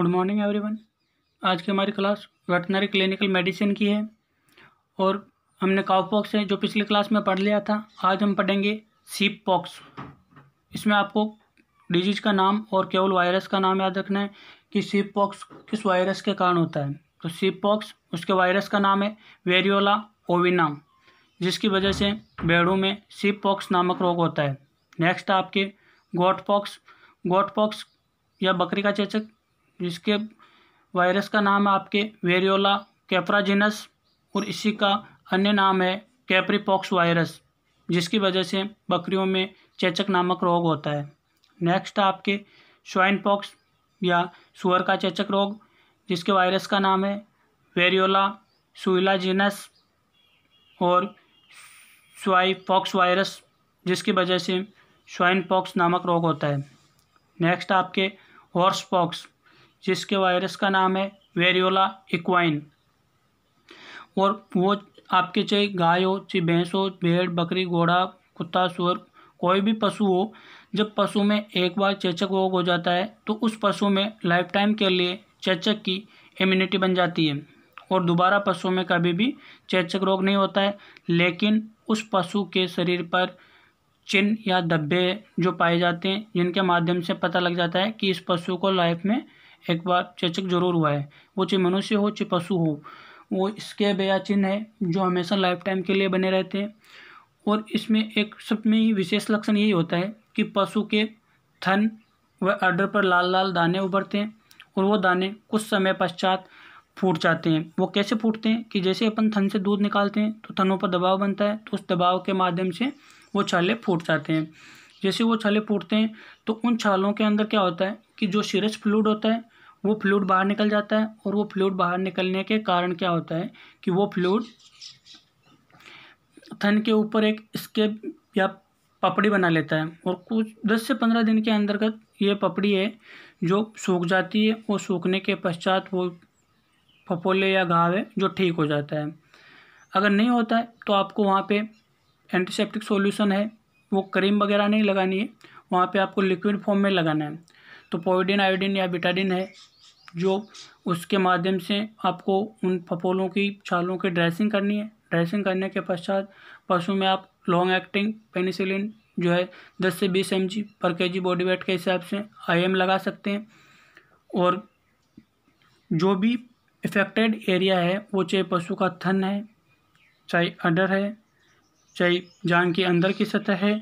good morning everyone आज की हमारी क्लास वेटनरी क्लिनिकल मेडिसिन की है और हमने काउपॉक्स है जो पिछले क्लास में पढ़ लिया था आज हम पढ़ेंगे सीप पॉक्स इसमें आपको डिजीज़ का नाम और केवल वायरस का नाम याद रखना है कि सीप पॉक्स किस वायरस के कारण होता है तो सीप पॉक्स उसके वायरस का नाम है वेरियोला ओविना जिसकी वजह से भेड़ों में सीप पॉक्स नामक रोग होता है नेक्स्ट आपके गोट पॉक्स गोट पॉक्स या बकरी का चेचक जिसके वायरस का नाम है आपके वेरियोला कैप्राजिनस और इसी का अन्य नाम है कैप्रीपॉक्स वायरस जिसकी वजह से बकरियों में चेचक नामक रोग होता है नेक्स्ट आपके स्वाइन पॉक्स या सुअर का चेचक रोग जिसके वायरस का नाम है वेरियोला सुइलाजिनस और स्वाई पॉक्स वायरस जिसकी वजह से स्वाइन पॉक्स नामक रोग होता है नेक्स्ट आपके हॉर्स पॉक्स जिसके वायरस का नाम है वेरियोला इक्वाइन और वो आपके चाहे गाय हो चाहे भैंस हो भेड़ बकरी घोड़ा कुत्ता सुअर कोई भी पशु हो जब पशु में एक बार चेचक रोग हो जाता है तो उस पशु में लाइफ टाइम के लिए चेचक की इम्यूनिटी बन जाती है और दोबारा पशु में कभी भी चेचक रोग नहीं होता है लेकिन उस पशु के शरीर पर चिन्ह या धब्बे जो पाए जाते हैं जिनके माध्यम से पता लग जाता है कि इस पशु को लाइफ में एक बार चेचक जरूर हुआ है वो चाहे मनुष्य हो चाहे पशु हो वो इसके बया चिन्ह है जो हमेशा लाइफ टाइम के लिए बने रहते हैं और इसमें एक सब में ही विशेष लक्षण यही होता है कि पशु के थन व अर्डर पर लाल लाल दाने उभरते हैं और वो दाने कुछ समय पश्चात फूट जाते हैं वो कैसे फूटते हैं कि जैसे अपन थन से दूध निकालते हैं तो थनों पर दबाव बनता है तो उस दबाव के माध्यम से वो छाले फूट जाते हैं जैसे वो छाले फूटते हैं तो उन छालों के अंदर क्या होता है कि जो सीरस फ्लूड होता है वो फ्लूड बाहर निकल जाता है और वो फ्लूड बाहर निकलने के कारण क्या होता है कि वो फ्लूड थन के ऊपर एक स्केप या पपड़ी बना लेता है और कुछ दस से पंद्रह दिन के अंतर्गत ये पपड़ी है जो सूख जाती है और सूखने के पश्चात वो फपोले या घाव है जो ठीक हो जाता है अगर नहीं होता है तो आपको वहाँ पे एंटीसेप्टिक सॉल्यूशन है वो क्रीम वगैरह नहीं लगानी है वहाँ पे आपको लिक्विड फॉर्म में लगाना है तो पोइडिन आयोडिन या बिटाडिन है जो उसके माध्यम से आपको उन फपोलों की छालों की ड्रेसिंग करनी है ड्रेसिंग करने के पश्चात पशु में आप लॉन्ग एक्टिंग पेनिसिलिन जो है दस से बीस एम पर के बॉडी वेट के हिसाब से आई लगा सकते हैं और जो भी इफेक्टेड एरिया है वो चाहे पशु का थन है चाहे अडर है चाहे जान के अंदर की सतह है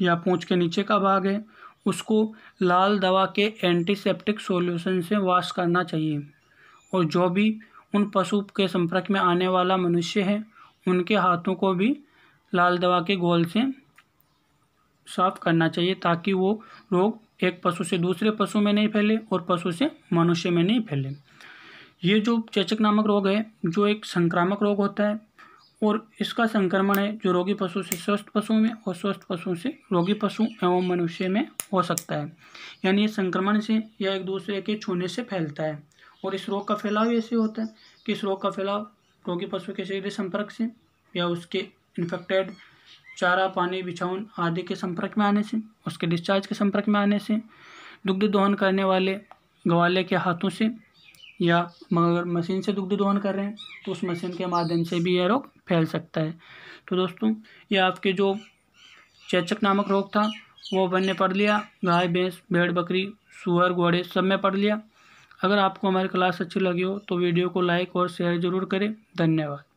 या पूँछ के नीचे का भाग है उसको लाल दवा के एंटीसेप्टिक सॉल्यूशन से वॉश करना चाहिए और जो भी उन पशु के संपर्क में आने वाला मनुष्य है उनके हाथों को भी लाल दवा के गोल से साफ करना चाहिए ताकि वो रोग एक पशु से दूसरे पशु में नहीं फैले और पशु से मनुष्य में नहीं फैले ये जो चेचक नामक रोग है जो एक संक्रामक रोग होता है और इसका संक्रमण है जो रोगी पशु से स्वस्थ पशुओं में और स्वस्थ पशुओं से रोगी पशु एवं मनुष्य में हो सकता है यानी इस संक्रमण से या एक दूसरे के छूने से फैलता है और इस रोग का फैलाव ऐसे होता है कि इस रोग का फैलाव रोगी पशु के शरीर संपर्क से या उसके इन्फेक्टेड चारा पानी बिछाऊन आदि के संपर्क में आने से उसके डिस्चार्ज के संपर्क में आने से दुग्ध दोहन करने वाले ग्वाले के हाथों से या मगर मशीन से दुग्ध दोहन कर रहे हैं तो उस मशीन के माध्यम से भी यह रोग फैल सकता है तो दोस्तों ये आपके जो चेचक नामक रोग था वो अपन ने पढ़ लिया गाय भैंस भेड़ बकरी सुअर घोड़े सब में पढ़ लिया अगर आपको हमारी क्लास अच्छी लगी हो तो वीडियो को लाइक और शेयर ज़रूर करें धन्यवाद